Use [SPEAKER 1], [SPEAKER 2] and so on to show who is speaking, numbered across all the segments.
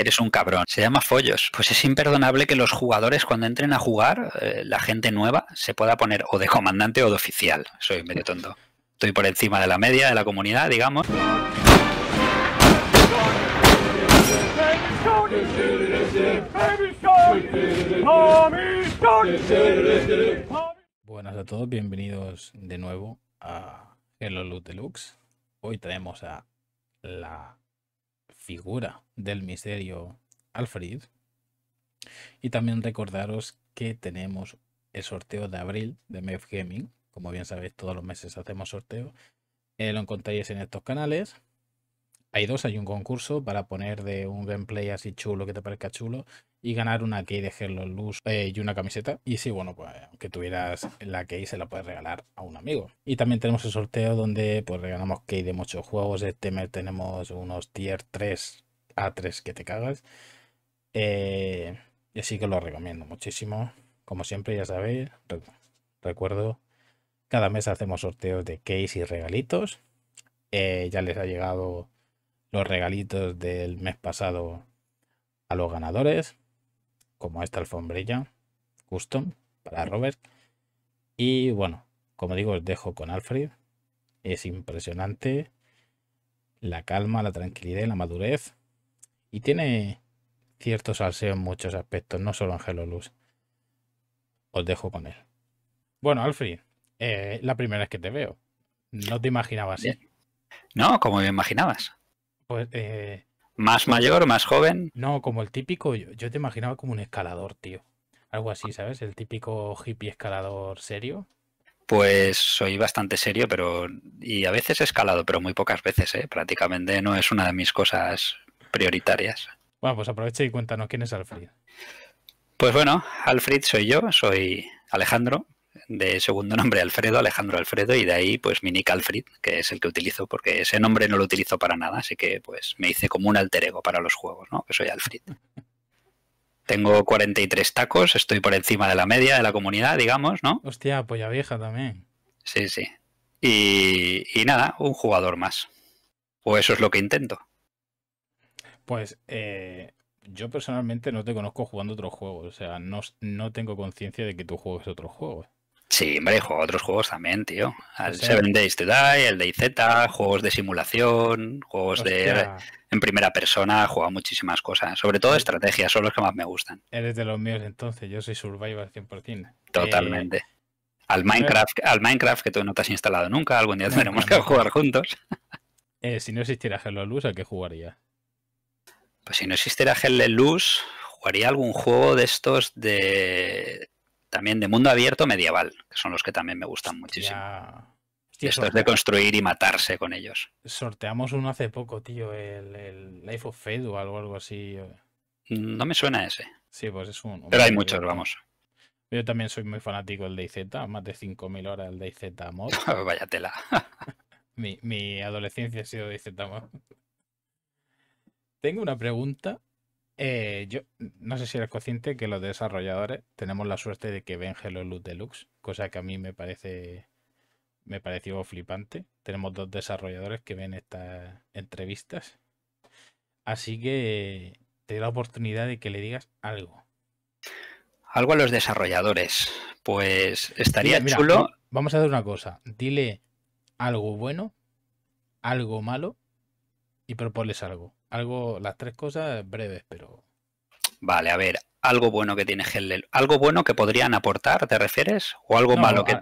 [SPEAKER 1] eres un cabrón. Se llama follos. Pues es imperdonable que los jugadores cuando entren a jugar, eh, la gente nueva se pueda poner o de comandante o de oficial. Soy medio tonto. Estoy por encima de la media de la comunidad, digamos.
[SPEAKER 2] Buenas a todos, bienvenidos de nuevo a Hello Loot Deluxe. Hoy traemos a la figura del misterio Alfred. Y también recordaros que tenemos el sorteo de abril de mef Gaming. Como bien sabéis, todos los meses hacemos sorteo. Eh, lo encontráis en estos canales. Hay dos, hay un concurso para poner de un gameplay así chulo que te parezca chulo y ganar una key de Hello Luz eh, y una camiseta. Y si bueno, pues aunque tuvieras la key se la puedes regalar a un amigo. Y también tenemos el sorteo donde pues regalamos key de muchos juegos. este mes tenemos unos tier 3 a 3 que te cagas. Eh, y así que lo recomiendo muchísimo. Como siempre, ya sabéis, recuerdo, cada mes hacemos sorteos de keys y regalitos. Eh, ya les ha llegado los regalitos del mes pasado a los ganadores como esta alfombrilla custom para Robert. Y bueno, como digo, os dejo con Alfred. Es impresionante la calma, la tranquilidad la madurez. Y tiene ciertos salseo en muchos aspectos, no solo ángel Luz. Os dejo con él. Bueno, Alfred, eh, la primera vez que te veo. No te imaginabas.
[SPEAKER 1] así. No, como me imaginabas.
[SPEAKER 2] Pues eh,
[SPEAKER 1] ¿Más mayor, más joven?
[SPEAKER 2] No, como el típico, yo, te imaginaba como un escalador, tío. Algo así, ¿sabes? El típico hippie escalador serio.
[SPEAKER 1] Pues soy bastante serio, pero. Y a veces he escalado, pero muy pocas veces, ¿eh? Prácticamente no es una de mis cosas prioritarias.
[SPEAKER 2] Bueno, pues aprovecha y cuéntanos quién es Alfred.
[SPEAKER 1] Pues bueno, Alfred soy yo, soy Alejandro, de segundo nombre Alfredo, Alejandro Alfredo, y de ahí pues mi nick Alfred, que es el que utilizo, porque ese nombre no lo utilizo para nada, así que pues me hice como un alter ego para los juegos, ¿no? Que soy Alfred. Tengo 43 tacos, estoy por encima de la media de la comunidad, digamos, ¿no?
[SPEAKER 2] Hostia, polla vieja también.
[SPEAKER 1] Sí, sí. Y, nada, un jugador más. O eso es lo que intento.
[SPEAKER 2] Pues eh, yo personalmente no te conozco jugando otros juegos, o sea, no, no tengo conciencia de que tu juego es otro juego
[SPEAKER 1] Sí, hombre, he jugado otros juegos también, tío. Al Seven Days to Die, el DayZ, juegos de simulación, juegos de en primera persona, he jugado muchísimas cosas. Sobre todo estrategias, son los que más me gustan.
[SPEAKER 2] Eres de los míos entonces, yo soy Survivor 100%.
[SPEAKER 1] Totalmente. Eh, al eh. Minecraft, al Minecraft que tú no te has instalado nunca, algún día tendremos que jugar juntos.
[SPEAKER 2] Eh, si no existiera Hello Luz, ¿a qué jugaría?
[SPEAKER 1] Pues si no existiera Hello Luz, jugaría algún juego de estos de también de mundo abierto medieval, que son los que también me gustan muchísimo. Esto es de construir y matarse con ellos.
[SPEAKER 2] Sorteamos uno hace poco, tío, el, Life of Feudal o algo, así. Eh.
[SPEAKER 1] Mm, no me suena ese. Sí, pues es
[SPEAKER 2] un. Pero hay muchos, vamos. Yo también soy muy fanático del DayZ, más de 5.000 horas el DayZ mod. Vaya tela.
[SPEAKER 1] mi,
[SPEAKER 2] mi, adolescencia ha sido DayZ mod. Tengo una pregunta eh, yo no sé si eres consciente que los desarrolladores tenemos la suerte de que ven Hello Loot Deluxe, cosa que a mí me parece me pareció flipante. Tenemos dos desarrolladores que ven estas entrevistas. Así que te da la oportunidad de que le digas algo.
[SPEAKER 1] Algo a los desarrolladores. Pues estaría chulo.
[SPEAKER 2] Vamos a hacer una cosa. Dile algo bueno, algo malo y propones algo. Algo, las tres cosas breves,
[SPEAKER 1] pero. Vale, a ver, algo bueno que tiene Hellel. ¿Algo bueno que podrían aportar, te refieres? ¿O algo malo que.?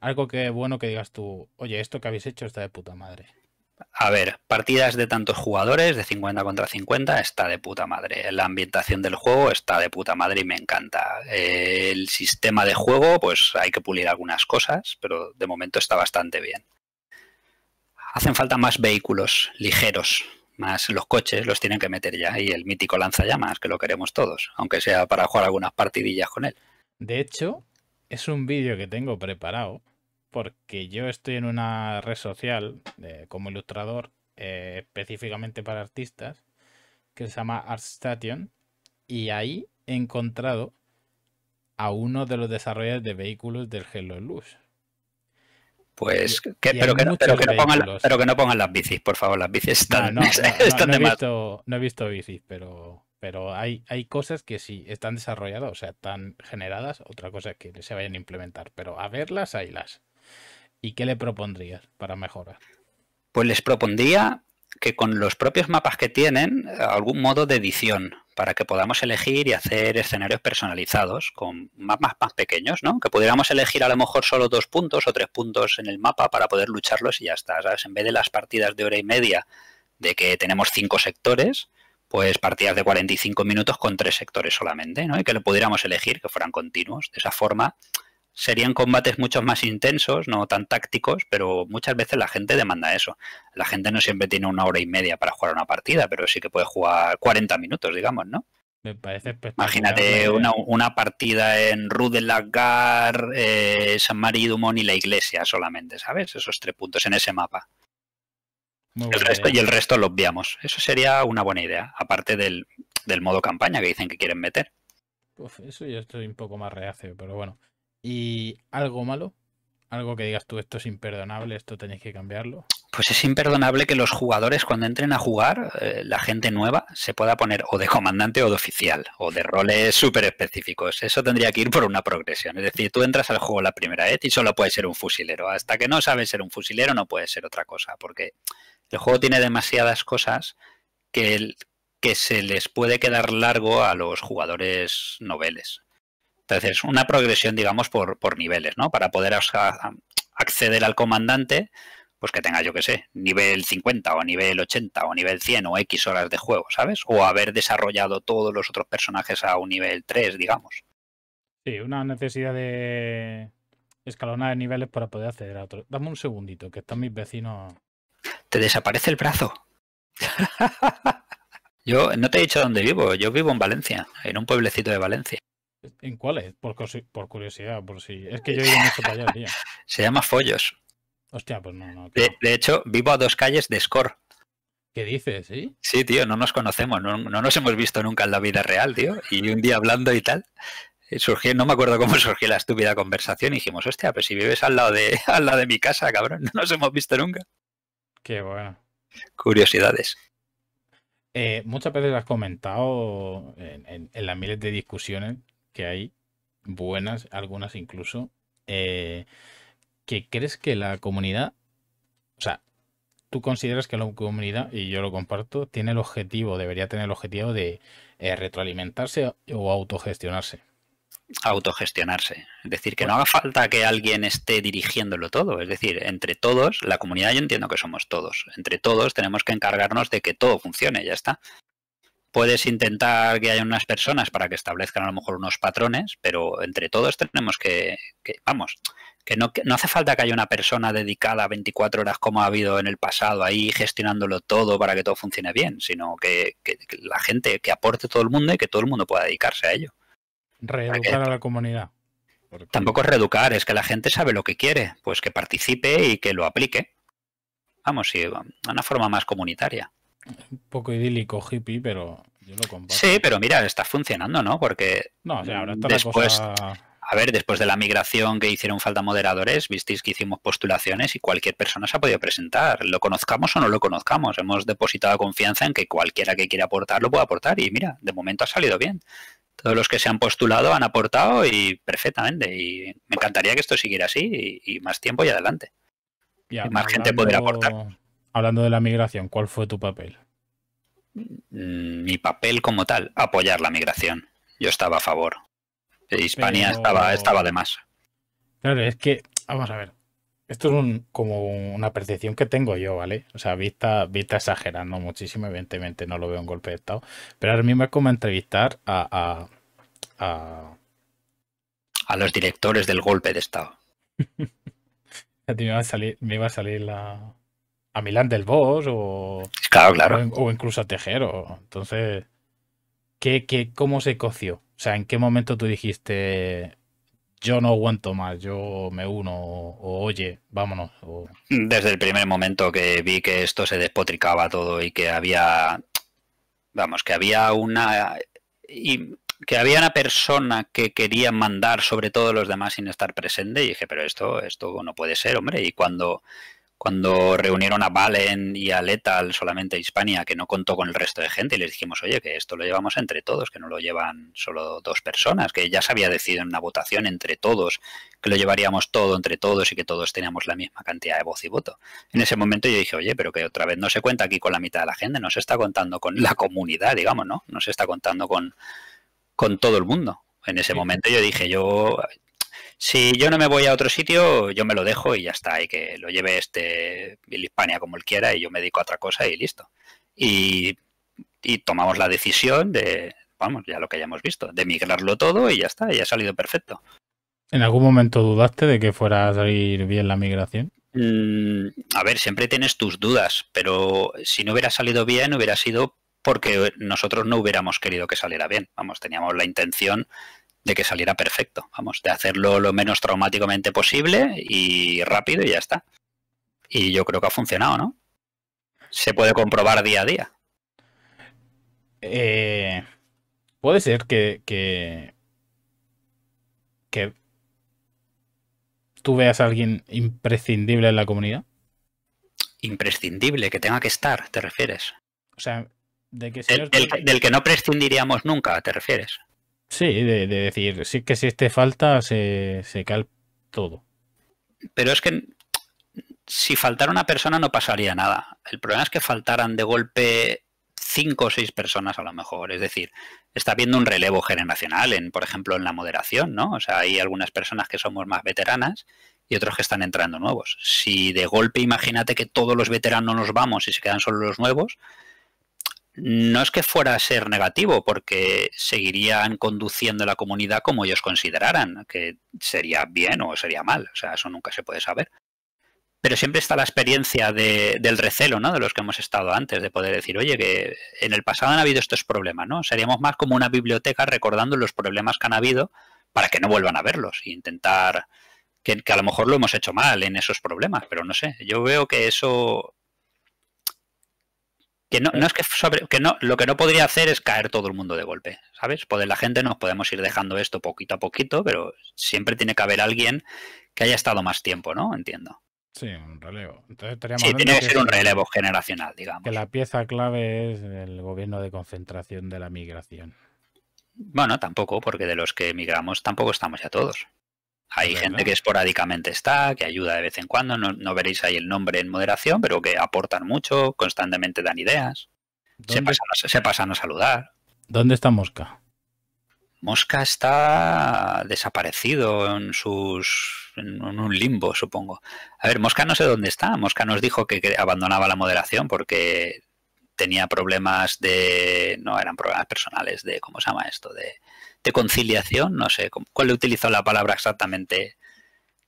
[SPEAKER 2] Algo que bueno que digas tú, oye, esto que habéis hecho está de puta madre.
[SPEAKER 1] A ver, partidas de tantos jugadores, de 50 contra 50, está de puta madre. La ambientación del juego está de puta madre y me encanta. El sistema de juego, pues hay que pulir algunas cosas, pero de momento está bastante bien. Hacen falta más vehículos ligeros, más los coches los tienen que meter ya y el mítico lanzallamas, que lo queremos todos, aunque sea para jugar algunas partidillas con él.
[SPEAKER 2] De hecho, es un vídeo que tengo preparado porque yo estoy en una red social eh, como ilustrador eh, específicamente para artistas que se llama ArtStation y ahí he encontrado a uno de los desarrolladores de vehículos del Hello Luz.
[SPEAKER 1] Pues, pero, que, no pongan, las bicis, por favor, las bicis están, de he
[SPEAKER 2] visto, no he visto bicis, pero, pero hay, hay cosas que sí están desarrolladas, o sea, están generadas, otra cosa es que se vayan a implementar, pero a verlas, haylas. ¿Y qué le propondrías para mejorar?
[SPEAKER 1] Pues les propondría que con los propios mapas que tienen, algún modo de edición para que podamos elegir y hacer escenarios personalizados con mapas más pequeños, ¿no? Que pudiéramos elegir a lo mejor solo dos puntos o tres puntos en el mapa para poder lucharlos y ya está, ¿sabes? En vez de las partidas de hora y media de que tenemos cinco sectores, pues partidas de 45 minutos con tres sectores solamente, ¿no? Y que lo pudiéramos elegir, que fueran continuos. De esa forma serían combates mucho más intensos, no tan tácticos, pero muchas veces la gente demanda eso. La gente no siempre tiene una hora y media para jugar una partida, pero sí que puede jugar 40 minutos, digamos, ¿no?
[SPEAKER 2] Me parece Imagínate
[SPEAKER 1] una, partida en Rue de eh, San Marí Dumont y la iglesia solamente, ¿sabes? Esos tres puntos en ese mapa. el resto, y el resto lo obviamos. Eso sería una buena idea, aparte del, modo campaña que dicen que quieren meter.
[SPEAKER 2] eso yo estoy un poco más reacio, pero bueno y algo malo, algo que digas tú, esto es imperdonable, esto tenéis que cambiarlo.
[SPEAKER 1] Pues es imperdonable que los jugadores cuando entren a jugar, eh, la gente nueva se pueda poner o de comandante o de oficial, o de roles súper específicos. Eso tendría que ir por una progresión. Es decir, tú entras al juego la primera vez y solo puedes ser un fusilero. Hasta que no sabes ser un fusilero no puedes ser otra cosa, porque el juego tiene demasiadas cosas que, que se les puede quedar largo a los jugadores noveles. Entonces, una progresión, digamos, por, por niveles, ¿no? Para poder acceder al comandante, pues que tenga, yo qué sé, nivel 50 o nivel 80 o nivel 100 o X horas de juego, ¿sabes? O haber desarrollado todos los otros personajes a un nivel 3, digamos.
[SPEAKER 2] Sí, una necesidad de escalonar niveles para poder acceder a otros. Dame un segundito, que están mis vecinos.
[SPEAKER 1] Te desaparece el brazo. yo no te he dicho dónde vivo, yo vivo en Valencia, en un pueblecito de Valencia.
[SPEAKER 2] ¿En cuál Por, curiosidad, por si. Es que yo he ido mucho para allá,
[SPEAKER 1] Se llama Follos.
[SPEAKER 2] Hostia, pues no,
[SPEAKER 1] De, hecho, vivo a dos calles de Score.
[SPEAKER 2] ¿Qué dices, sí?
[SPEAKER 1] Sí, tío, no nos conocemos, no, nos hemos visto nunca en la vida real, tío. Y un día hablando y tal, eh, surgió, no me acuerdo cómo surgió la estúpida conversación, y dijimos, hostia, pues si vives al lado de, lado de mi casa, cabrón, no nos hemos visto nunca. Qué bueno. Curiosidades.
[SPEAKER 2] Eh, muchas veces has comentado en las miles de discusiones que hay buenas, algunas incluso, eh, que crees que la comunidad, o sea, tú consideras que la comunidad, y yo lo comparto, tiene el objetivo, debería tener el objetivo de
[SPEAKER 1] eh, retroalimentarse o autogestionarse. Autogestionarse. Es decir, que no haga falta que alguien esté dirigiéndolo todo. Es decir, entre todos, la comunidad yo entiendo que somos todos. Entre todos tenemos que encargarnos de que todo funcione, ya está puedes intentar que haya unas personas para que establezcan a lo mejor unos patrones, pero entre todos tenemos que, vamos, que no, no, hace falta que haya una persona dedicada 24 horas como ha habido en el pasado ahí gestionándolo todo para que todo funcione bien, sino que, la gente que aporte todo el mundo y que todo el mundo pueda dedicarse a ello.
[SPEAKER 2] Reeducar a la comunidad.
[SPEAKER 1] Tampoco es reeducar, es que la gente sabe lo que quiere, pues que participe y que lo aplique. Vamos, a una forma más comunitaria
[SPEAKER 2] un poco idílico hippie, pero yo lo comparto.
[SPEAKER 1] Sí, pero mira, está funcionando, ¿no? Porque después, a ver, después de la migración que hicieron falta moderadores, visteis que hicimos postulaciones y cualquier persona se ha podido presentar. Lo conozcamos o no lo conozcamos, hemos depositado confianza en que cualquiera que quiera aportar lo pueda aportar y mira, de momento ha salido bien. Todos los que se han postulado han aportado y perfectamente. Y me encantaría que esto siguiera así y, más tiempo y adelante.
[SPEAKER 2] más gente podrá aportar hablando de la migración, ¿cuál fue tu papel?
[SPEAKER 1] Mm, mi papel como tal, apoyar la migración. Yo estaba a favor. E Hispania estaba, estaba de más.
[SPEAKER 2] Claro, es que, vamos a ver, esto es como una percepción que tengo yo, ¿vale? O sea, vista, vista exagerando muchísimo, evidentemente no lo veo un golpe de estado. Pero ahora mismo es como
[SPEAKER 1] entrevistar a, a, a... a los directores del golpe de estado.
[SPEAKER 2] me, a salir, me iba a salir la, a Milán del Bos o, claro, claro. o, incluso a Tejero. Entonces, ¿qué, qué, ¿cómo se coció? O sea, ¿en qué momento tú dijiste, yo no aguanto más, yo me uno, o, oye, vámonos?
[SPEAKER 1] Desde el primer momento que vi que esto se despotricaba todo y que había, vamos, que había una... Y que había una persona que quería mandar sobre todos los demás sin estar presente y dije, pero esto, esto no puede ser, hombre. Y cuando cuando reunieron a Valen y a Letal solamente Hispania, que no contó con el resto de gente, y les dijimos, oye, que esto lo llevamos entre todos, que no lo llevan solo dos personas, que ya se había decidido en una votación entre todos, que lo llevaríamos todo entre todos y que todos teníamos la misma cantidad de voz y voto. En ese momento yo dije, oye, pero que otra vez no se cuenta aquí con la mitad de la gente, no se está contando con la comunidad, digamos, ¿no? No se está contando con, con todo el mundo. En ese momento yo dije, yo si yo no me voy a otro sitio, yo me lo dejo y ya está, y que lo lleve este como él quiera y yo me dedico a otra cosa y listo. Y, tomamos la decisión de, vamos, ya lo que hayamos visto, de migrarlo todo y ya está, y ha salido perfecto.
[SPEAKER 2] ¿En algún momento dudaste de que fuera a salir bien la migración?
[SPEAKER 1] Mm, a ver, siempre tienes tus dudas, pero si no hubiera salido bien, hubiera sido porque nosotros no hubiéramos querido que saliera bien. Vamos, teníamos la intención de que saliera perfecto, vamos, de hacerlo lo menos traumáticamente posible y rápido y ya está. Y yo creo que ha funcionado, ¿no? Se puede comprobar día a día.
[SPEAKER 2] Eh, puede ser que, que, tú veas a alguien imprescindible en la comunidad.
[SPEAKER 1] Imprescindible, que tenga que estar, ¿te refieres? O sea, de del que no prescindiríamos nunca, ¿te refieres?
[SPEAKER 2] Sí, de, decir, sí que si este falta se, se cae
[SPEAKER 1] todo. Pero es que si faltara una persona no pasaría nada. El problema es que faltaran de golpe cinco o seis personas a lo mejor. Es decir, está habiendo un relevo generacional, en, por ejemplo, en la moderación, ¿no? O sea, hay algunas personas que somos más veteranas y otros que están entrando nuevos. Si de golpe imagínate que todos los veteranos nos vamos y se quedan solo los nuevos, no es que fuera a ser negativo, porque seguirían conduciendo la comunidad como ellos consideraran, que sería bien o sería mal, o sea, eso nunca se puede saber. Pero siempre está la experiencia del recelo, ¿no? De los que hemos estado antes, de poder decir, oye, que en el pasado han habido estos problemas, ¿no? Seríamos más como una biblioteca recordando los problemas que han habido para que no vuelvan a verlos e intentar que a lo mejor lo hemos hecho mal en esos problemas, pero no sé, yo veo que eso no, es que que no, lo que no podría hacer es caer todo el mundo de golpe, ¿sabes? Poder pues la gente nos podemos ir dejando esto poquito a poquito, pero siempre tiene que haber alguien que haya estado más tiempo, ¿no? Entiendo. Sí, un relevo.
[SPEAKER 2] Entonces sí, tiene que, ser un relevo generacional, digamos. Que la pieza clave es el gobierno de concentración de la migración.
[SPEAKER 1] Bueno, tampoco, porque de los que emigramos tampoco estamos ya todos. Hay gente que esporádicamente está, que ayuda de vez en cuando, no, veréis ahí el nombre en moderación, pero que aportan mucho, constantemente dan ideas, se pasan, a, se saludar. ¿Dónde está Mosca? Mosca está desaparecido en sus en un limbo, supongo. A ver, Mosca no sé dónde está. Mosca nos dijo que, que abandonaba la moderación porque tenía problemas de no eran problemas personales de cómo se llama esto de de conciliación, no sé cuál le utilizó la palabra exactamente,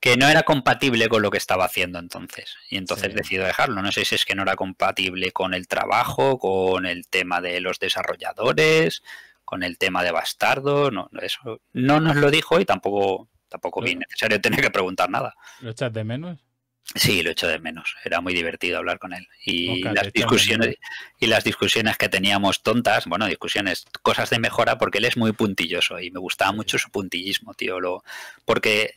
[SPEAKER 1] que no era compatible con lo que estaba haciendo entonces. Y entonces decidió decido dejarlo. No sé si es que no era compatible con el trabajo, con el tema de los desarrolladores, con el tema de bastardo. No, eso no nos lo dijo y tampoco, tampoco vi necesario tener que preguntar nada.
[SPEAKER 2] ¿Lo echas de menos?
[SPEAKER 1] Sí, lo echo de menos. Era muy divertido hablar con él. Y las discusiones y las discusiones que teníamos tontas, bueno, discusiones, cosas de mejora, porque él es muy puntilloso y me gustaba mucho su puntillismo, tío. Lo, porque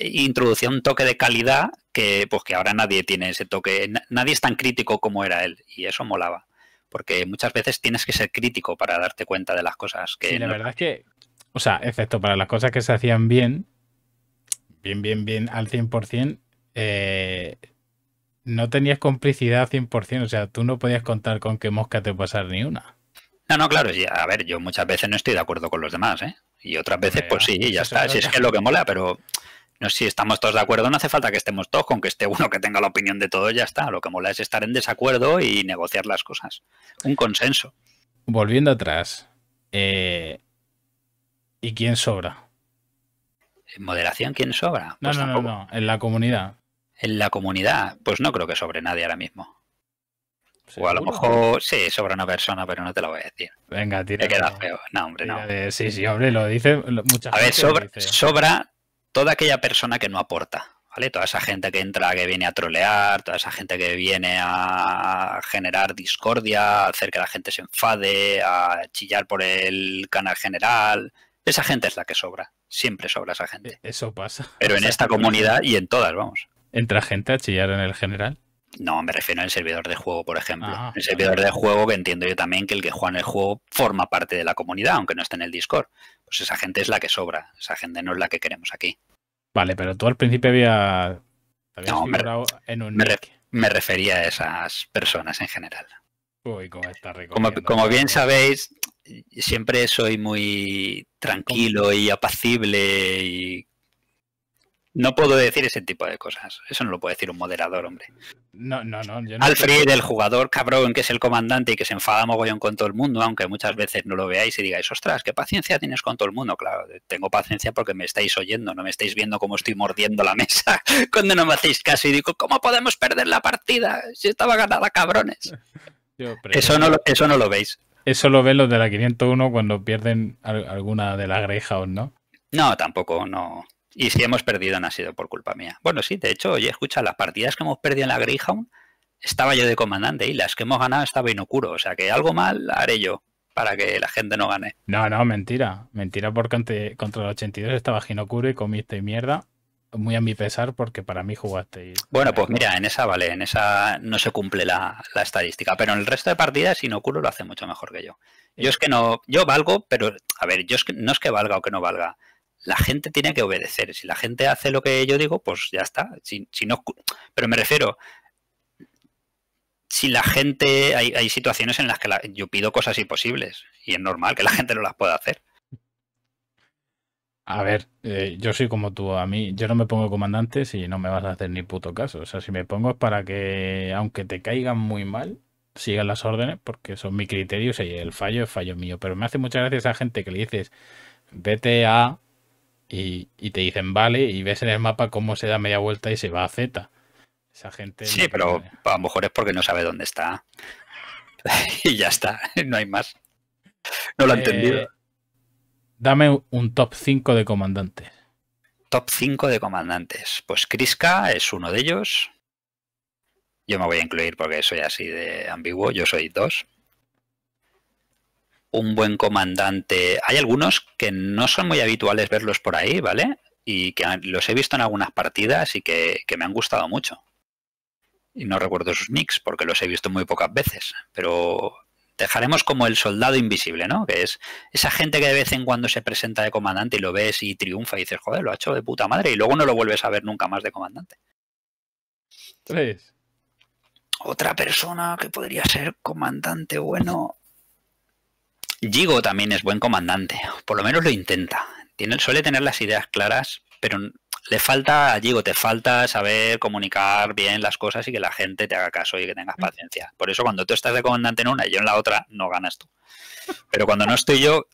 [SPEAKER 1] introducía un toque de calidad que, pues, ahora nadie tiene ese toque. Nadie es tan crítico como era él. Y eso molaba. Porque muchas veces tienes que ser crítico para darte cuenta de las cosas que. Sí, la verdad es que.
[SPEAKER 2] O sea, excepto para las cosas que se hacían bien, bien, bien, bien, al 100%, eh, no tenías complicidad 100%, o sea, tú no podías contar con que Mosca te pasara ni una.
[SPEAKER 1] No, no, claro, a ver, yo muchas veces no estoy de acuerdo con los demás, ¿eh? Y otras veces, pues sí, ya está, si es que es lo que mola, pero no si estamos todos de acuerdo, no hace falta que estemos todos, con que esté uno que tenga la opinión de todos, ya está. Lo que mola es estar en desacuerdo y negociar las cosas. Un consenso. Volviendo atrás,
[SPEAKER 2] eh,
[SPEAKER 1] ¿y quién sobra? ¿En moderación quién sobra?
[SPEAKER 2] no, pues no, no, en la comunidad.
[SPEAKER 1] En la comunidad, pues no creo que sobre nadie ahora mismo. O a lo mejor sí, sobra una persona, pero no te lo voy a decir. Venga, tira. Te queda feo. No, hombre, no. Sí, sí, hombre,
[SPEAKER 2] lo dice muchas A ver, sobra,
[SPEAKER 1] toda aquella persona que no aporta. ¿Vale? Toda esa gente que entra, que viene a trolear, toda esa gente que viene a generar discordia, hacer que la gente se enfade, a chillar por el canal general. Esa gente es la que sobra. Siempre sobra esa gente. E-,
[SPEAKER 2] eso pasa.
[SPEAKER 1] Pero en esta comunidad y en todas, vamos.
[SPEAKER 2] ¿Entra gente a chillar en el general?
[SPEAKER 1] No, me refiero al servidor de juego, por ejemplo. Ah. el servidor de juego, que entiendo yo también que el que juega en el juego forma parte de la comunidad, aunque no esté en el Discord. Pues esa gente es la que sobra, esa gente no es la que queremos aquí. Vale, pero tú al principio había... habías me, en un me, refería a esas personas en general. Uy, cómo está como, como bien sabéis, siempre soy muy tranquilo y apacible y no puedo decir ese tipo de cosas. Eso no lo puede decir un moderador, hombre.
[SPEAKER 2] No, no, no. Alfred, el
[SPEAKER 1] jugador cabrón, que es el comandante y que se enfada mogollón con todo el mundo, aunque muchas veces no lo veáis y digáis, ostras, qué paciencia tienes con todo el mundo. Claro, tengo paciencia porque me estáis oyendo, no me estáis viendo como estoy mordiendo la mesa cuando no me hacéis caso y digo, ¿cómo podemos perder la partida? Si estaba ganada, cabrones. eso, no lo, eso no lo veis.
[SPEAKER 2] Eso lo ven los de la 501 cuando pierden alguna de las Greyhound, ¿no?
[SPEAKER 1] No, tampoco, no. Y si hemos perdido no ha sido por culpa mía. Bueno, sí, de hecho, oye, escucha, las partidas que hemos perdido en la Greyhound estaba yo de comandante y las que hemos ganado estaba Inocuro. O sea que algo mal haré yo para que la gente no gane. No,
[SPEAKER 2] no, mentira. Mentira porque ante, contra el 82 estaba Inocuro y comiste mierda. Muy a mi pesar porque para mí jugaste.
[SPEAKER 1] Bueno, pues mira, en esa vale, en esa no se cumple la, estadística, pero en el resto de partidas Inocuro lo hace mucho mejor que yo. Yo es que no, yo valgo, pero a ver, yo es que, no es que valga o que no valga la gente tiene que obedecer. Si la gente hace lo que yo digo, pues ya está. Si, pero me refiero, si la gente, hay, situaciones en las que yo pido cosas imposibles y es normal que la gente no las pueda hacer.
[SPEAKER 2] A ver, eh, yo soy como tú, a mí, yo no me pongo comandante si no me vas a hacer ni puto caso. O sea, si me pongo es para que, aunque te caigan muy mal, sigan las órdenes, porque son mis criterios y el fallo es fallo mío. Pero me hace muchas gracias a gente que le dices, vete a y, te dicen vale y ves en el mapa cómo se da media vuelta y se va a Z. Esa gente... Sí, pero
[SPEAKER 1] a lo mejor es porque no sabe dónde está. y ya está, no hay más. No lo he eh, entendido.
[SPEAKER 2] Dame un top 5 de comandantes.
[SPEAKER 1] Top 5 de comandantes. Pues Kriska es uno de ellos. Yo me voy a incluir porque soy así de ambiguo. Yo soy dos un buen comandante. Hay algunos que no son muy habituales verlos por ahí, ¿vale? Y que los he visto en algunas partidas y que, me han gustado mucho. Y no recuerdo sus nicks porque los he visto muy pocas veces, pero dejaremos como el soldado invisible, ¿no? Que es esa gente que de vez en cuando se presenta de comandante y lo ves y triunfa y dices, joder, lo ha hecho de puta madre y luego no lo vuelves a ver nunca más de comandante. Tres. Otra persona que podría ser comandante bueno. Yigo también es buen comandante, por lo menos lo intenta. suele tener las ideas claras, pero le falta a Yigo, te falta saber comunicar bien las cosas y que la gente te haga caso y que tengas mm. paciencia. Por eso cuando tú estás de comandante en una y yo en la otra, no ganas tú. Pero cuando no estoy yo,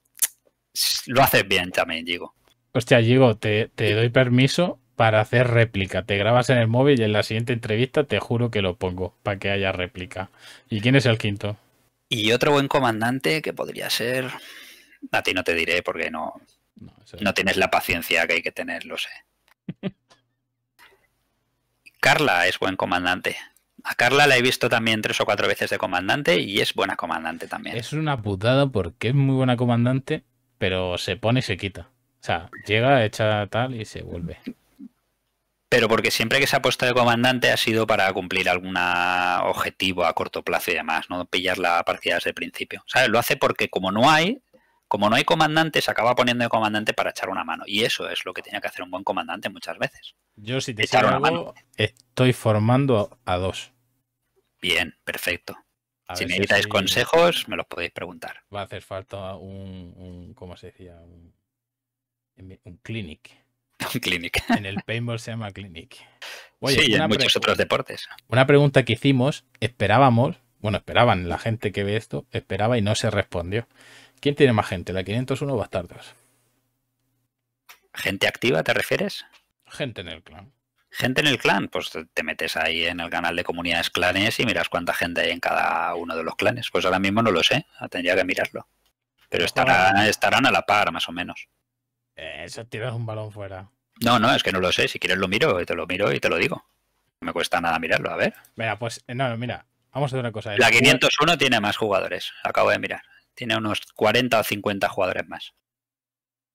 [SPEAKER 1] lo haces bien también, Yigo.
[SPEAKER 2] Hostia, Yigo, te, te doy permiso para hacer réplica. Te grabas en el móvil y en la siguiente entrevista te juro que lo pongo para que haya réplica. ¿Y quién es el quinto?
[SPEAKER 1] Y otro buen comandante que podría ser. A ti no te diré porque no, no, tienes la paciencia que hay que tener, lo sé. Carla es buen comandante. A Carla la he visto también tres o cuatro veces de comandante y es buena comandante también.
[SPEAKER 2] Es una putada porque es muy buena comandante, pero se pone y se quita. O sea, llega, echa tal y se vuelve
[SPEAKER 1] pero porque siempre que se ha puesto de comandante ha sido para cumplir algún objetivo a corto plazo y demás, no pillar la partida desde el principio. Lo hace porque como no hay, como no hay comandante, se acaba poniendo de comandante para echar una mano. Y eso es lo que tenía que hacer un buen comandante muchas veces. Yo, si te echar una
[SPEAKER 2] estoy formando a dos. Bien, perfecto.
[SPEAKER 1] si necesitáis consejos, me los podéis preguntar.
[SPEAKER 2] Va a hacer falta un, ¿cómo se decía? Un, un clinic. En el paintball se
[SPEAKER 1] llama Clinic. sí, en muchos otros deportes.
[SPEAKER 2] Una pregunta que hicimos, esperábamos, bueno, esperaban la gente que ve esto, esperaba y no se respondió. ¿Quién tiene más gente, la 501
[SPEAKER 1] o Bastardos? ¿Gente activa te refieres?
[SPEAKER 2] Gente en el clan.
[SPEAKER 1] Gente en el clan, pues te metes ahí en el canal de comunidades clanes y miras cuánta gente hay en cada uno de los clanes. Pues ahora mismo no lo sé, tendría que mirarlo. Pero estarán a la par, más o menos.
[SPEAKER 2] Eh, eso tiras un balón fuera.
[SPEAKER 1] No, no, es que no lo sé. Si quieres lo miro, y te lo miro y te lo digo. No me cuesta nada mirarlo, a ver.
[SPEAKER 2] Mira, pues, eh, no, mira, vamos a hacer una cosa. Eh. la
[SPEAKER 1] 501 tiene más jugadores, acabo de mirar. Tiene unos 40 o 50 jugadores más.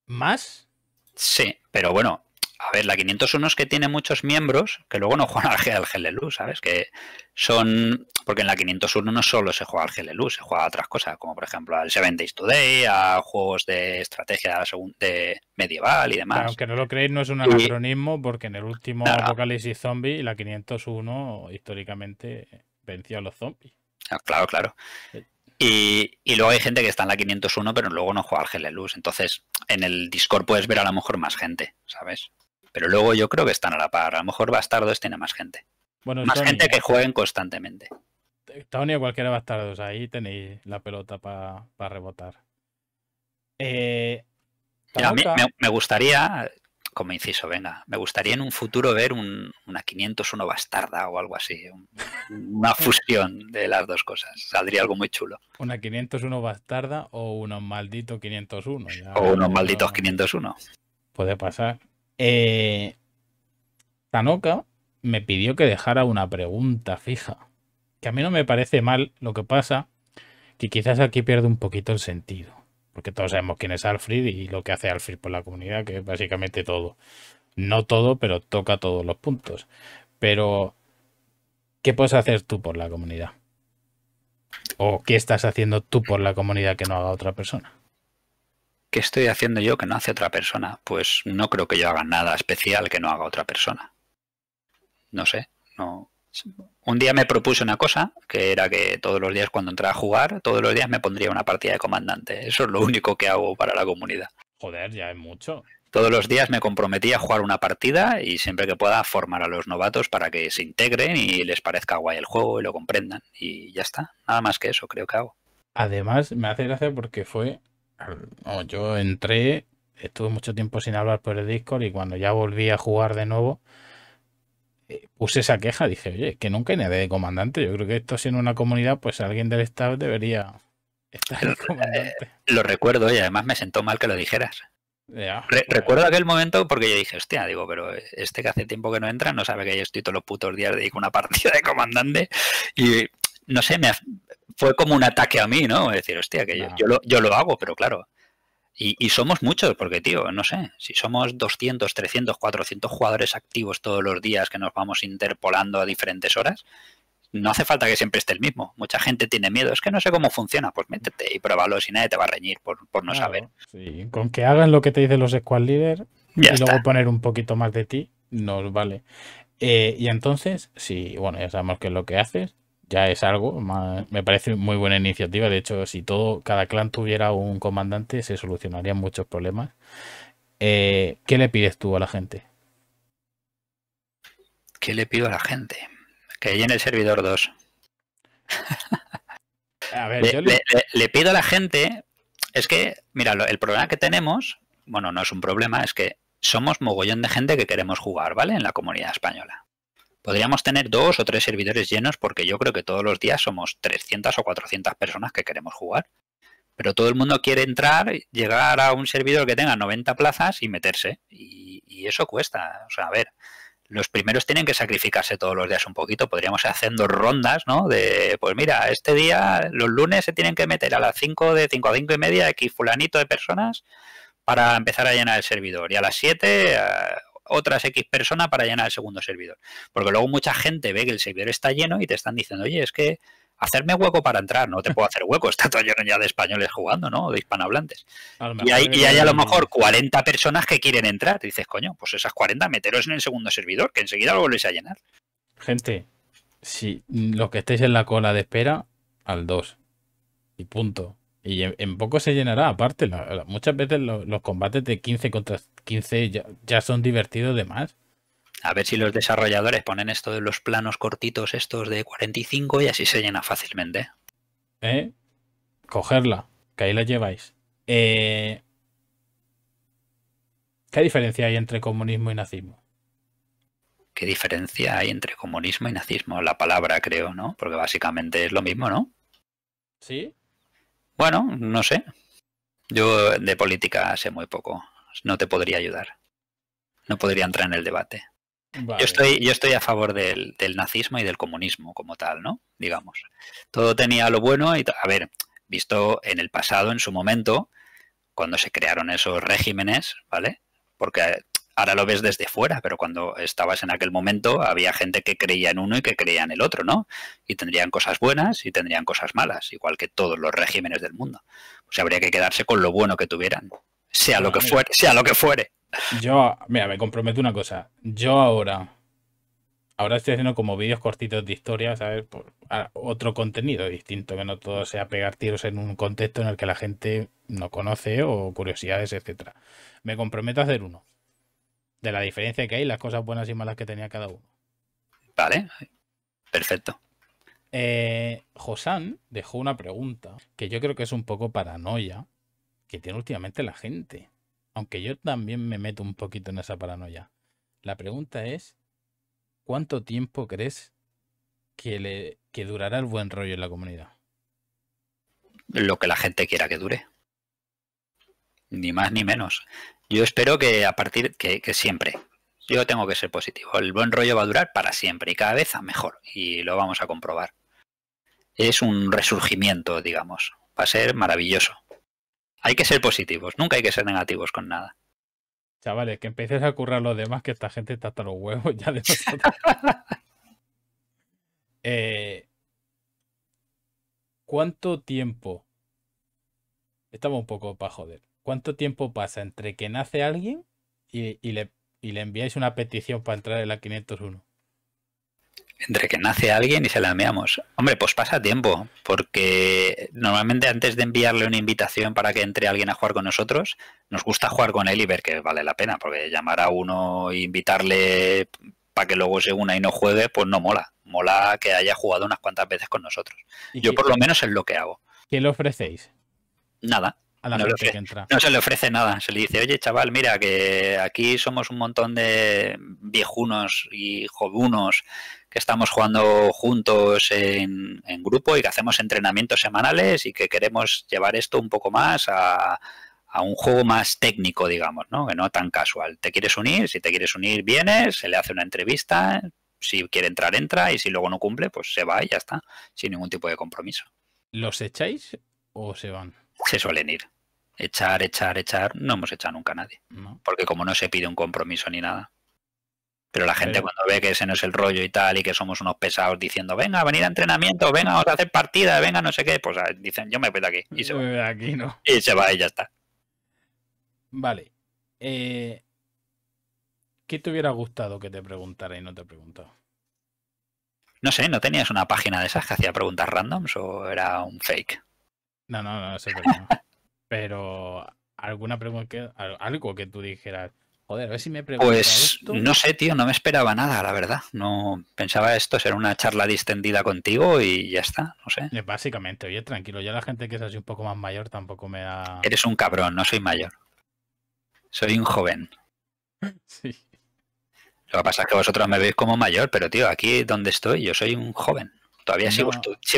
[SPEAKER 1] ¿Más? Sí, pero bueno, a ver, la 501 es que tiene muchos miembros que luego no juegan al, al ¿sabes? Que son. Porque en la 501 no solo se juega al Gelelu, se juega a otras cosas, como por ejemplo al Seven Days Today, a juegos de estrategia de medieval y demás. aunque
[SPEAKER 2] no lo creéis, no es un anacronismo, porque en el último Apocalipsis Zombie, la 501 históricamente venció a los zombies.
[SPEAKER 1] Ah, claro, claro. Y, y, luego hay gente que está en la 501, pero luego no juega al GLLUS. Entonces, en el Discord puedes ver a lo mejor más gente, ¿sabes? Pero luego yo creo que están a la par. A lo mejor Bastardos tiene más gente.
[SPEAKER 2] Bueno, más gente que eh,
[SPEAKER 1] jueguen constantemente.
[SPEAKER 2] Tony o cualquiera Bastardos, ahí tenéis la pelota para rebotar. Eh,
[SPEAKER 1] a mí, me, gustaría, como inciso, venga, me gustaría en un futuro ver una 501 bastarda o algo así, una fusión de las dos cosas. Saldría algo muy chulo.
[SPEAKER 2] Una 501 bastarda o unos malditos 501.
[SPEAKER 1] o unos malditos 501. Puede pasar. Eh,
[SPEAKER 2] Tanoka me pidió que dejara una pregunta fija, que a mí no me parece mal lo que pasa, que quizás aquí pierde un poquito el sentido, porque todos sabemos quién es Alfred y lo que hace Alfred por la comunidad, que es básicamente todo. No todo, pero toca todos los puntos. Pero, ¿qué puedes hacer tú por la comunidad? ¿O qué estás haciendo tú por la comunidad que no haga otra persona?
[SPEAKER 1] ¿qué estoy haciendo yo que no hace otra persona? Pues no creo que yo haga nada especial que no haga otra persona. No sé, no. Un día me propuse una cosa, que era que todos los días cuando entrara a jugar, todos los días me pondría una partida de comandante. Eso es lo único que hago para la comunidad.
[SPEAKER 2] Joder, ya es mucho.
[SPEAKER 1] Todos los días me comprometí a jugar una partida y siempre que pueda formar a los novatos para que se integren y les parezca guay el juego y lo comprendan. Y ya está, nada más que eso creo que hago.
[SPEAKER 2] Además, me hace gracia porque fue yo entré, estuve mucho tiempo sin hablar por el Discord y cuando ya volví a jugar de nuevo, eh, puse esa queja, dije, oye, que nunca hay nadie de comandante. Yo creo que esto siendo una comunidad, pues alguien del staff debería
[SPEAKER 1] estar el
[SPEAKER 2] comandante. Eh,
[SPEAKER 1] lo recuerdo y además me sentó mal que lo dijeras. Recuerdo aquel momento porque yo dije, hostia, digo, pero este que hace tiempo que no entra no sabe que yo estoy todos los putos días de una partida de comandante y no sé, me, fue como un ataque a mí, ¿no? Es decir, hostia, que yo, lo, hago, pero claro. Y, somos muchos, porque, tío, no sé, si somos 200, 300, 400 jugadores activos todos los días que nos vamos interpolando a diferentes horas, no hace falta que siempre esté el mismo. Mucha gente tiene miedo, es que no sé cómo funciona, pues métete y pruébalo, si nadie te va a reñir por, no saber. Sí,
[SPEAKER 2] con que hagan lo que te dicen los squad leaders y luego poner un poquito más de ti, nos vale. Eh, y entonces, si, bueno, ya sabemos qué es lo que haces, ya es algo. me parece muy buena iniciativa. De hecho, si todo, cada clan tuviera un comandante, se solucionarían muchos problemas. Eh, ¿Qué le pides tú a la gente?
[SPEAKER 1] ¿Qué le pido a la gente? Que en el servidor 2. A ver, le, pido a la gente, es que, mira, el problema que tenemos, bueno, no es un problema, es que somos mogollón de gente que queremos jugar, ¿vale? En la comunidad española podríamos tener dos o tres servidores llenos porque yo creo que todos los días somos 300 o 400 personas que queremos jugar. Pero todo el mundo quiere entrar, llegar a un servidor que tenga 90 plazas y meterse. Y, eso cuesta. O sea, a ver, los primeros tienen que sacrificarse todos los días un poquito. Podríamos hacer haciendo rondas, ¿no? De, pues mira, este día, los lunes se tienen que meter a las 5 de 5 a 5 y media X fulanito de personas para empezar a llenar el servidor. Y a las 7, otras X personas para llenar el segundo servidor. Porque luego mucha gente ve que el servidor está lleno y te están diciendo, oye, es que hacerme hueco para entrar, no te puedo hacer hueco, está todo lleno ya de españoles jugando, ¿no? De hispanohablantes.
[SPEAKER 2] Y hay, y hay, a lo mejor
[SPEAKER 1] 40 personas que quieren entrar. Y dices, coño, pues esas 40 meteros en el segundo servidor, que enseguida lo volvéis a llenar.
[SPEAKER 2] Gente, si los que estéis en la cola de espera, al 2. Y punto. Y en, poco se llenará, aparte, muchas veces los, los combates de 15 contra 15 ya, ya son divertidos de más.
[SPEAKER 1] A ver si los desarrolladores ponen esto de los planos cortitos estos de 45 y así se llena fácilmente.
[SPEAKER 2] ¿Eh? Cogerla, que ahí la lleváis. Eh, ¿Qué diferencia hay entre comunismo y nazismo?
[SPEAKER 1] ¿Qué diferencia hay entre comunismo y nazismo? La palabra, creo, ¿no? Porque básicamente es lo mismo, ¿no? Sí. Bueno, no sé. Yo de política sé muy poco no te podría ayudar. No podría entrar en el debate. Yo, estoy, yo estoy a favor del, nazismo y del comunismo como tal, ¿no? Digamos. Todo tenía lo bueno y... A ver, visto en el pasado, en su momento, cuando se crearon esos regímenes, ¿vale? Porque ahora lo ves desde fuera, pero cuando estabas en aquel momento había gente que creía en uno y que creía en el otro, ¿no? Y tendrían cosas buenas y tendrían cosas malas, igual que todos los regímenes del mundo. o pues sea habría que quedarse con lo bueno que tuvieran
[SPEAKER 2] sea lo que fuere,
[SPEAKER 1] sea lo que fuere.
[SPEAKER 2] Yo, mira, me comprometo una cosa. Yo ahora, ahora estoy haciendo como vídeos cortitos de historia, ¿sabes? Por, otro contenido distinto, que no todo sea pegar tiros en un contexto en el que la gente no conoce o curiosidades, etcétera. Me comprometo a hacer uno. De la diferencia que hay, las cosas buenas y malas que tenía cada uno. Vale, perfecto. Eh, Josan dejó una pregunta que yo creo que es un poco paranoia que tiene últimamente la gente. Aunque yo también me meto un poquito en esa paranoia. La pregunta es, ¿cuánto tiempo crees que, le, durará el buen rollo en la
[SPEAKER 1] comunidad? Lo que la gente quiera que dure. Ni más ni menos. Yo espero que a partir, que, que siempre, yo tengo que ser positivo. El buen rollo va a durar para siempre y cada vez a mejor. Y lo vamos a comprobar. Es un resurgimiento, digamos. Va a ser maravilloso hay que ser positivos, nunca hay que ser negativos con nada.
[SPEAKER 2] Chavales, que empieces a currar los demás, que esta gente está hasta los huevos ya de nosotros. Eh, ¿Cuánto tiempo? Estamos un poco para joder. ¿Cuánto tiempo pasa entre que nace alguien y, le, y le enviáis una petición para entrar en la 501?
[SPEAKER 1] entre que nace alguien y se la enviamos. Hombre, pues pasa tiempo, porque normalmente antes de enviarle una invitación para que entre alguien a jugar con nosotros, nos gusta jugar con él y ver que vale la pena, porque llamar a uno e invitarle para que luego se una y no juegue, pues no mola. Mola que haya jugado unas cuantas veces con nosotros. Yo por lo menos es lo que hago.
[SPEAKER 2] ¿Qué le ofrecéis? Nada a la no entra.
[SPEAKER 1] No se le ofrece nada, se le dice, oye chaval, mira que aquí somos un montón de viejunos y jovunos que estamos jugando juntos en, grupo y que hacemos entrenamientos semanales y que queremos llevar esto un poco más a, a un juego más técnico, digamos, ¿no? Que no tan casual. ¿Te quieres unir? Si te quieres unir, vienes, se le hace una entrevista, si quiere entrar, entra y si luego no cumple, pues se va y ya está, sin ningún tipo de compromiso.
[SPEAKER 2] ¿Los echáis o se van?
[SPEAKER 1] se suelen ir. Echar, echar, echar, no hemos echado nunca a nadie. Porque como no se pide un compromiso ni nada. Pero la gente cuando ve que ese no es el rollo y tal, y que somos unos pesados diciendo, venga, venid a entrenamiento, venga, vamos a hacer partida, venga, no sé qué, pues ah, dicen, yo me voy de aquí. Y se va. Y se va ya está.
[SPEAKER 2] Vale. Eh, ¿Qué te hubiera gustado que te preguntara y no te he preguntado?
[SPEAKER 1] No sé, ¿no tenías una página de esas que hacía preguntas randoms o era un fake?
[SPEAKER 2] No, no, no, eso no. Pero alguna pregunta algo que tú dijeras, joder, a ver si me Pues no sé,
[SPEAKER 1] tío, no me esperaba nada, la verdad. No pensaba esto ser una charla distendida contigo y ya está,
[SPEAKER 2] no sé. Eh, básicamente, oye, tranquilo, ya la gente que es así un poco más mayor tampoco me ha...
[SPEAKER 1] Eres un cabrón, no soy mayor. Soy un joven. sí. Lo que pasa es que vosotros me veis como mayor, pero tío, aquí donde estoy, yo soy un joven. Todavía sigo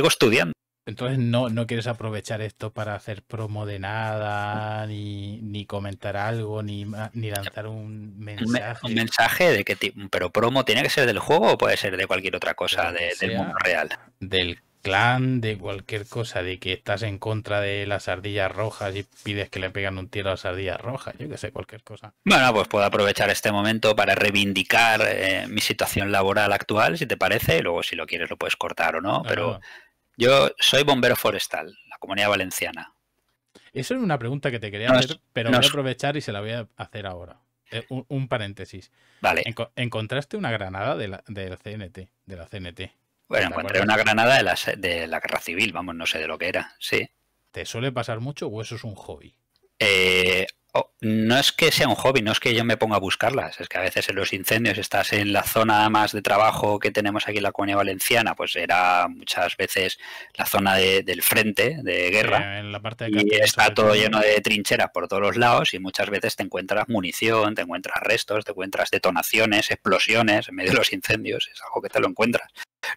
[SPEAKER 1] estudiando.
[SPEAKER 2] Entonces no, no quieres aprovechar esto para hacer promo de nada, ni, comentar algo, ni, lanzar un mensaje. Un
[SPEAKER 1] mensaje de que pero promo tiene que ser del juego o puede ser de cualquier otra cosa del mundo real. Del clan, de
[SPEAKER 2] cualquier cosa, de que estás en contra de las ardillas rojas y pides que le pegan un tiro a las ardillas rojas, yo que sé, cualquier cosa.
[SPEAKER 1] Bueno, pues puedo aprovechar este momento para reivindicar eh, mi situación laboral actual, si te parece, luego si lo quieres lo puedes cortar o no, pero... Yo soy bombero forestal, la comunidad valenciana.
[SPEAKER 2] Eso es una pregunta que te quería hacer, pero voy a aprovechar y se la voy a hacer ahora. Eh, un, paréntesis. Vale. encontraste una granada de la, del CNT, de la CNT.
[SPEAKER 1] Bueno, encontré una granada de la, de la guerra civil, vamos, no sé de lo que era, sí.
[SPEAKER 2] ¿Te suele pasar mucho o eso es un hobby?
[SPEAKER 1] Eh, Oh, no es que sea un hobby, no es que yo me ponga a buscarlas, es que a veces en los incendios estás en la zona más de trabajo que tenemos aquí en la Comunidad Valenciana, pues era muchas veces la zona del frente de guerra y está todo lleno de trincheras por todos los lados y muchas veces te encuentras munición, te encuentras restos, te encuentras detonaciones, explosiones en medio de los incendios, es algo que te lo encuentras.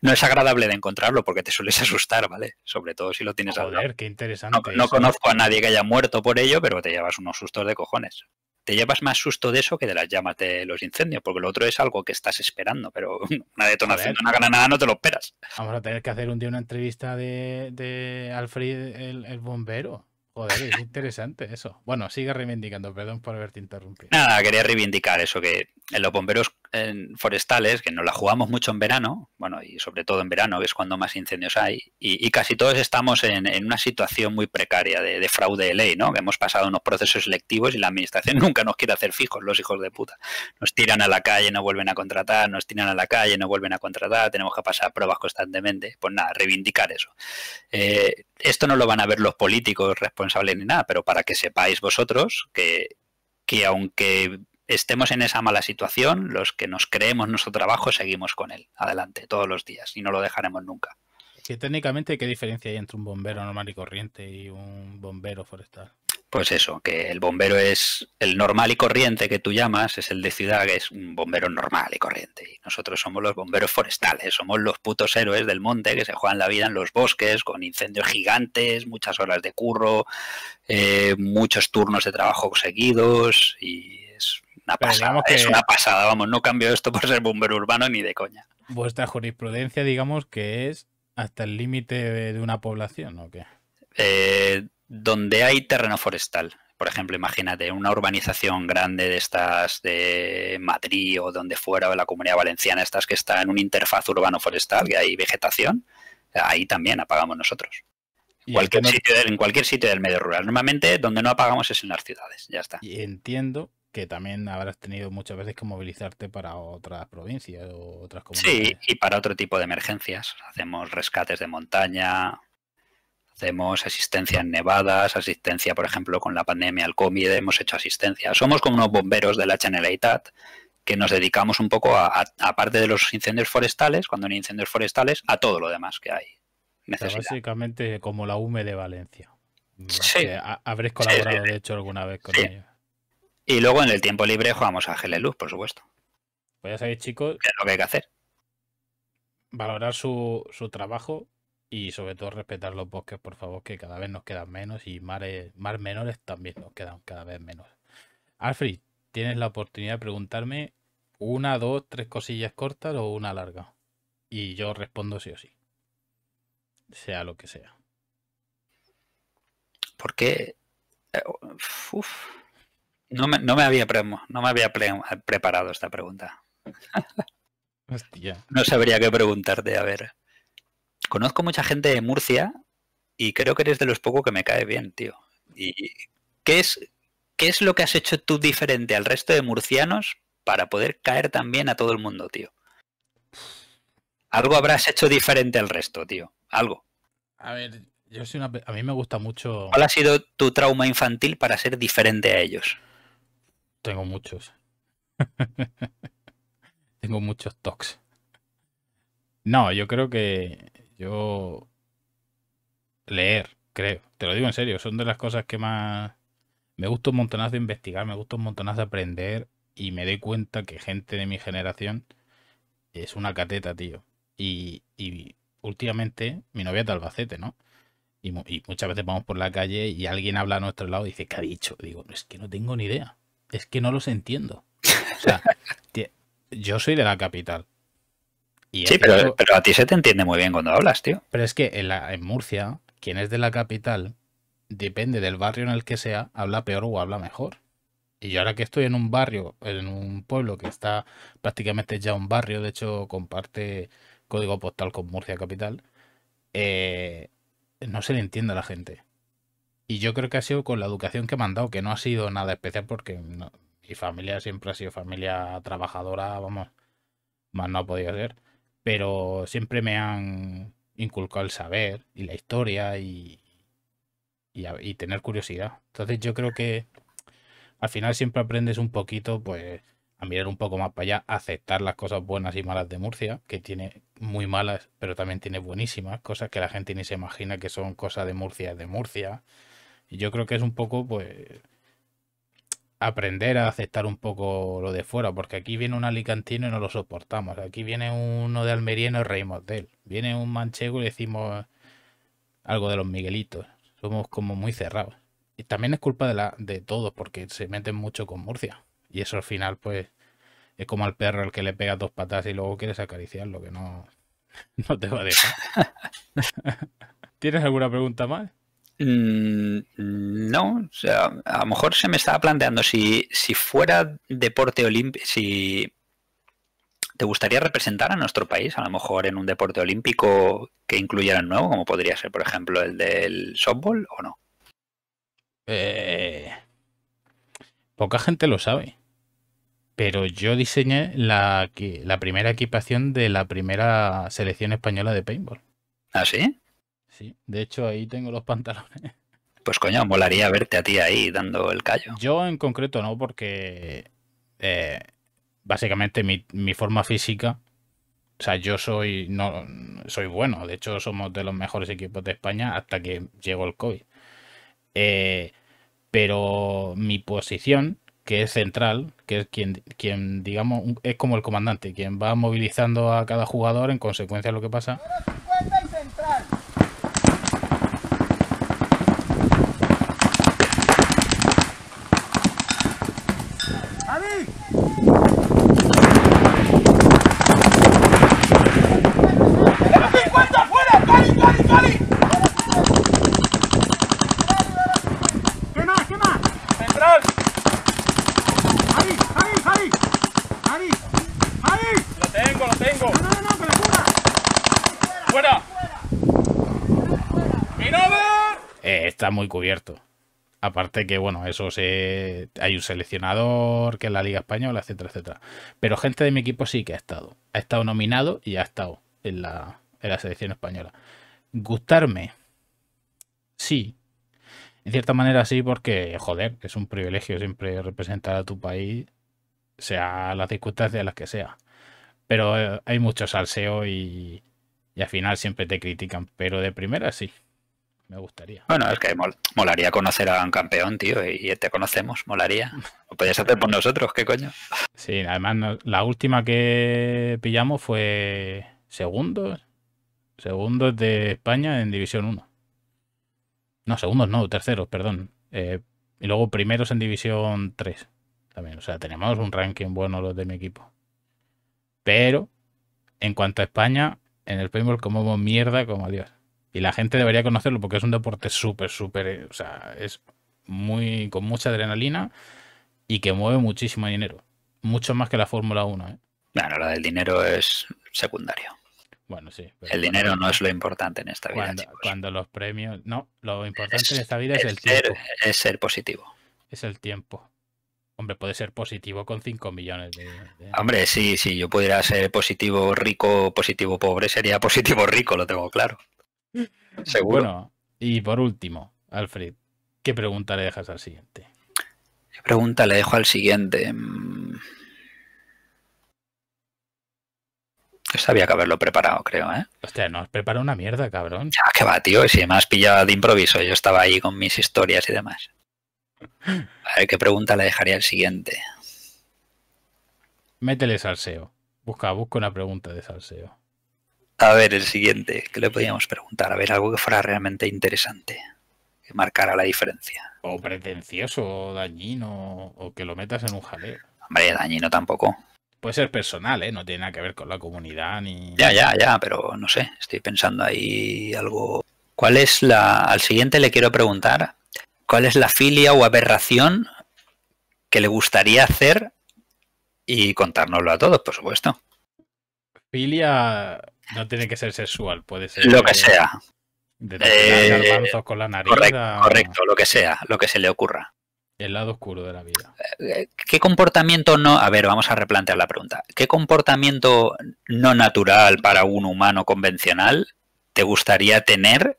[SPEAKER 1] No es agradable de encontrarlo porque te sueles asustar, ¿vale? Sobre todo si lo tienes Joder, a
[SPEAKER 2] ver, qué interesante. No, conozco a nadie
[SPEAKER 1] que haya muerto por ello, pero te llevas unos sustos de cojones. Te llevas más susto de eso que de las llamas de los incendios, porque lo otro es algo que estás esperando, pero una detonación de una granada no te lo esperas.
[SPEAKER 2] Vamos a tener que hacer un día una entrevista de, Alfred el, el bombero. Joder, es interesante eso. Bueno, sigue reivindicando, perdón por haberte interrumpido.
[SPEAKER 1] Nada, quería reivindicar eso, que en los bomberos en forestales, que nos la jugamos mucho en verano, bueno, y sobre todo en verano, que es cuando más incendios hay, y, casi todos estamos en, una situación muy precaria de, fraude de ley, ¿no? Que hemos pasado unos procesos selectivos y la administración nunca nos quiere hacer fijos, los hijos de puta. Nos tiran a la calle, no vuelven a contratar, nos tiran a la calle, no vuelven a contratar, tenemos que pasar pruebas constantemente. Pues nada, reivindicar eso. Eh, esto no lo van a ver los políticos responsables ni nada, pero para que sepáis vosotros que, que aunque estemos en esa mala situación, los que nos creemos nuestro trabajo seguimos con él adelante todos los días y no lo dejaremos nunca.
[SPEAKER 2] ¿Qué técnicamente, ¿qué diferencia hay entre un bombero normal y corriente y un bombero forestal?
[SPEAKER 1] Pues eso, que el bombero es el normal y corriente que tú llamas, es el de ciudad, que es un bombero normal y corriente. Y nosotros somos los bomberos forestales, somos los putos héroes del monte que se juegan la vida en los bosques, con incendios gigantes, muchas horas de curro, eh, muchos turnos de trabajo seguidos y es una pasada, vamos, no cambio esto por ser bombero urbano ni de coña.
[SPEAKER 2] Vuestra jurisprudencia, digamos, que es hasta el límite de una población, ¿o qué?
[SPEAKER 1] Eh, donde hay terreno forestal. Por ejemplo, imagínate una urbanización grande de estas de Madrid o donde fuera, de la comunidad valenciana, estas que están en un interfaz urbano-forestal, y hay vegetación, ahí también apagamos nosotros. en cualquier sitio del medio rural. Normalmente donde no apagamos es en las ciudades, ya
[SPEAKER 2] está. Y entiendo que también habrás tenido muchas veces que movilizarte para otras provincias
[SPEAKER 1] o otras comunidades. Sí, y para otro tipo de emergencias. Hacemos rescates de montaña, hacemos asistencia en nevadas, asistencia, por ejemplo, con la pandemia al COVID, hemos hecho asistencia. Somos como unos bomberos de la Generalitat que nos dedicamos un poco, a, aparte de los incendios forestales, cuando hay incendios forestales, a todo lo demás que hay.
[SPEAKER 2] Necesidad. Básicamente como la UME de Valencia. Sí. Habréis colaborado, de hecho,
[SPEAKER 1] alguna vez con ellos. Y luego en el tiempo libre jugamos a Luz, por supuesto.
[SPEAKER 2] Pues ya sabéis, chicos. Es lo que hay que hacer. Valorar su, trabajo y sobre todo respetar los bosques, por favor, que cada vez nos quedan menos y mares, menores también nos quedan cada vez menos. Alfred, tienes la oportunidad de preguntarme una, dos, tres cosillas cortas o una larga. Y yo respondo sí o sí. Sea lo que sea.
[SPEAKER 1] ¿Por qué? Eh, uf no me, había, no me había preparado esta pregunta. Hostia. No sabría qué preguntarte, a ver. Conozco mucha gente de Murcia y creo que eres de los pocos que me cae bien, tío. ¿Y qué es, qué es lo que has hecho tú diferente al resto de murcianos para poder caer también a todo el mundo, tío? Algo habrás hecho diferente al resto, tío. Algo.
[SPEAKER 2] A ver, yo soy una... a mí me gusta mucho. ¿Cuál ha
[SPEAKER 1] sido tu trauma infantil para ser diferente a ellos? Tengo muchos.
[SPEAKER 2] Tengo muchos talks No, yo creo que yo leer, creo. Te lo digo en serio, son de las cosas que más... Me gusta un montonazo de investigar, me gusta un montonazo de aprender y me doy cuenta que gente de mi generación es una cateta, tío. Y, y últimamente mi novia es de Albacete, ¿no? Y, muchas veces vamos por la calle y alguien habla a nuestro lado y dice, ¿qué ha dicho? Digo, es que no tengo ni idea es que no los entiendo.
[SPEAKER 1] yo soy de la capital. Y sí, pero, pero, a ti se te entiende muy bien cuando hablas, tío. Pero es que en, en Murcia,
[SPEAKER 2] quien es de la capital, depende del barrio en el que sea, habla peor o habla mejor. Y yo ahora que estoy en un barrio, en un pueblo que está prácticamente ya un barrio, de hecho comparte código postal con Murcia Capital, eh, no se le entiende a la gente. Y yo creo que ha sido con la educación que me han dado, que no ha sido nada especial porque mi familia siempre ha sido familia trabajadora, vamos, más no ha podido ser. Pero siempre me han inculcado el saber y la historia y, y, tener curiosidad. Entonces yo creo que al final siempre aprendes un poquito, pues a mirar un poco más para allá, a aceptar las cosas buenas y malas de Murcia, que tiene muy malas, pero también tiene buenísimas, cosas que la gente ni se imagina que son cosas de Murcia, de Murcia. Y yo creo que es un poco, pues, aprender a aceptar un poco lo de fuera, porque aquí viene un alicantino y no lo soportamos. Aquí viene uno de Almería y reímos de él. Viene un manchego y decimos algo de los Miguelitos. Somos como muy cerrados. Y también es culpa de, la, de todos, porque se meten mucho con Murcia. Y eso al final, pues, es como al perro el que le pegas dos patas y luego quieres acariciarlo, que no, no te va a dejar. ¿Tienes alguna pregunta más?
[SPEAKER 1] Mm, no, a lo mejor se me estaba planteando si, si fuera deporte olímpico, si te gustaría representar a nuestro país, a lo mejor en un deporte olímpico que incluyera el nuevo, como podría ser, por ejemplo, el del softball o no. Eh,
[SPEAKER 2] poca gente lo sabe, pero yo diseñé la, la primera equipación de la primera selección española de paintball. ¿Ah, sí? Sí, de hecho ahí tengo los pantalones.
[SPEAKER 1] Pues coño, molaría verte a ti ahí dando el callo. Yo en
[SPEAKER 2] concreto no, porque
[SPEAKER 1] eh, básicamente mi, forma física,
[SPEAKER 2] o sea, yo soy, no, soy bueno, de hecho somos de los mejores equipos de España hasta que llegó el COVID. Eh, pero mi posición, que es central, que es quien, quien, digamos, es como el comandante, quien va movilizando a cada jugador en consecuencia de lo que pasa. está muy cubierto. Aparte que, bueno, eso se... hay un seleccionador, que es la Liga Española, etcétera, etcétera. Pero gente de mi equipo sí que ha estado. Ha estado nominado y ha estado en la, en la selección española. Gustarme. Sí. En cierta manera sí, porque, joder, es un privilegio siempre representar a tu país, sea las de las que sea. Pero eh, hay mucho salseo y, y al final siempre te critican. Pero de primera sí.
[SPEAKER 1] Me gustaría. Bueno, es que molaría conocer a un campeón, tío, y te conocemos, molaría. Lo podías hacer por nosotros, ¿qué coño? Sí,
[SPEAKER 2] además la última que pillamos fue segundos. Segundos de España en División 1. No, segundos no, terceros, perdón. Eh, y luego primeros en División 3. También, o sea, tenemos un ranking bueno los de mi equipo. Pero, en cuanto a España, en el paintball como mierda como Dios. Y la gente debería conocerlo porque es un deporte súper, súper, eh, o sea, es muy, con mucha adrenalina y que mueve muchísimo dinero. Mucho más que la Fórmula 1. ¿eh?
[SPEAKER 1] Bueno, del dinero es secundario. Bueno, sí. El dinero no es lo importante en esta vida. Cuando, los
[SPEAKER 2] premios. No, lo importante en esta vida es, el tiempo.
[SPEAKER 1] Es ser positivo.
[SPEAKER 2] Es el tiempo. Hombre, puede ser positivo con 5 millones de,
[SPEAKER 1] de, Hombre, sí, sí, yo pudiera ser positivo rico, positivo pobre, sería positivo rico, lo tengo claro. Seguro.
[SPEAKER 2] y por último, Alfred, ¿qué pregunta le dejas al siguiente?
[SPEAKER 1] ¿Qué pregunta le dejo al siguiente? Mm. Sabía que haberlo preparado, creo, ¿eh?
[SPEAKER 2] Hostia, nos prepara una mierda, cabrón. ya
[SPEAKER 1] que va, tío. Si me has pillado de improviso, yo estaba ahí con mis historias y demás.
[SPEAKER 2] A
[SPEAKER 1] ver qué pregunta le dejaría al siguiente.
[SPEAKER 2] Métele salseo. Busca, busca una pregunta de salseo.
[SPEAKER 1] A ver, el siguiente, que le podíamos preguntar? A ver, algo que fuera realmente interesante, que marcara la diferencia.
[SPEAKER 2] O pretencioso, o dañino, o que lo metas en un jaleo.
[SPEAKER 1] Hombre, dañino tampoco.
[SPEAKER 2] Puede ser personal, ¿eh? No tiene nada que ver con la
[SPEAKER 1] comunidad ni... Ya, ya, ya, pero no sé, estoy pensando ahí algo... ¿Cuál es la... Al siguiente le quiero preguntar, ¿cuál es la filia o aberración que le gustaría hacer y contárnoslo a todos, por supuesto?
[SPEAKER 2] Filia no tiene que ser sexual, puede ser. Lo que sea.
[SPEAKER 1] De eh, con la nariz. Correcto, lo que sea, lo que se le ocurra.
[SPEAKER 2] El lado oscuro de la vida.
[SPEAKER 1] Eh, eh, ¿Qué comportamiento no.? A ver, vamos a replantear la pregunta. ¿Qué comportamiento no natural para un humano convencional te gustaría tener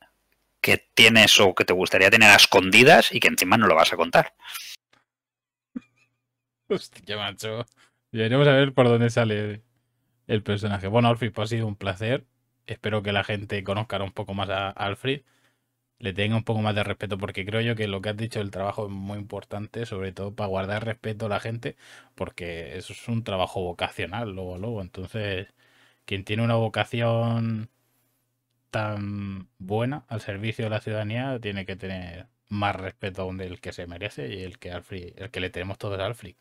[SPEAKER 1] que tienes o que te gustaría tener a escondidas y que encima no lo vas a contar?
[SPEAKER 2] Hostia, macho. Ya iremos a ver por dónde sale el personaje. Bueno, Alfred, pues ha sido un placer. Espero que la gente conozca un poco más a Alfred, le tenga un poco más de respeto, porque creo yo que lo que has dicho el trabajo es muy importante, sobre todo para guardar respeto a la gente, porque eso es un trabajo vocacional, luego, luego. Entonces, quien tiene una vocación tan buena al servicio de la ciudadanía tiene que tener más respeto aún del que se merece y el que Alfred, el que le tenemos todos a Alfred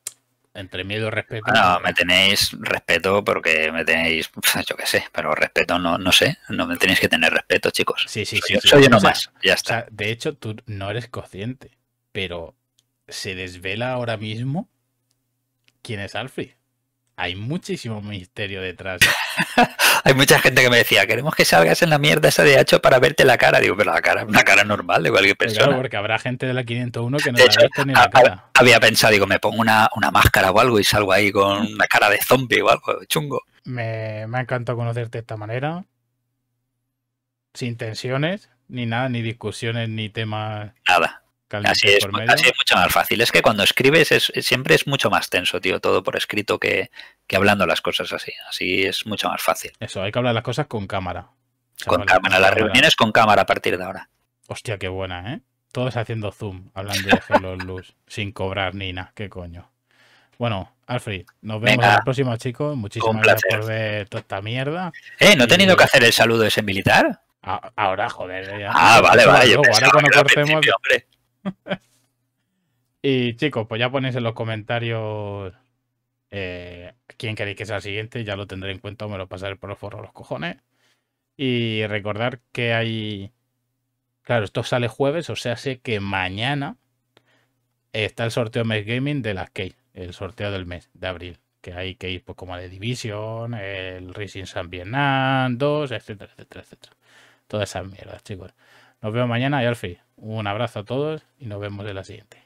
[SPEAKER 2] entre miedo y respeto. No
[SPEAKER 1] me tenéis respeto porque me tenéis, yo qué sé, pero respeto no, no sé, no me tenéis que tener respeto, chicos. Sí, sí, soy, sí. ya
[SPEAKER 2] está. de hecho, tú no eres consciente, pero se desvela ahora mismo quién es Alfred hay muchísimo misterio detrás.
[SPEAKER 1] hay mucha gente que me decía, queremos que salgas en la mierda esa de hacho para verte la cara. Digo, pero la cara, es una cara normal de cualquier persona. Claro, porque
[SPEAKER 2] habrá gente de la 501 que no la ni la cara.
[SPEAKER 1] Había pensado, digo, me pongo una, máscara o algo y salgo ahí con mm. una cara de zombie o algo, chungo.
[SPEAKER 2] Me, me ha encantado conocerte de esta manera. Sin tensiones, ni nada, ni discusiones, ni temas.
[SPEAKER 1] Nada así es, es mucho más fácil. Es que cuando escribes siempre es mucho más tenso, tío, todo por escrito que, que hablando las cosas así. Así es mucho más fácil.
[SPEAKER 2] Eso, hay que hablar las cosas con cámara.
[SPEAKER 1] Con cámara, las reuniones con cámara a partir de ahora.
[SPEAKER 2] Hostia, qué buena, ¿eh? Todos haciendo zoom, hablando de Hello Luz, sin cobrar Nina, qué coño. Bueno, Alfred, nos vemos en la próxima, chicos. Muchísimas gracias por ver toda esta mierda. Eh, ¿no he tenido que hacer el saludo ese militar? Ahora, joder. Ya. Ah, vale, vale. ahora cuando y chicos, pues ya ponéis en los comentarios eh, quién queréis que sea el siguiente. Ya lo tendré en cuenta, me lo pasaré por los forros los cojones. Y recordar que hay... Claro, esto sale jueves, o sea, sé que mañana está el sorteo Mes Gaming de las Key, el sorteo del mes de abril. Que hay que ir, pues, como de Division, el Racing San Vietnam 2, etcétera, etcétera, etcétera. Todas esas mierdas, chicos. Nos vemos mañana y Alfie, un abrazo a todos y nos vemos en la siguiente.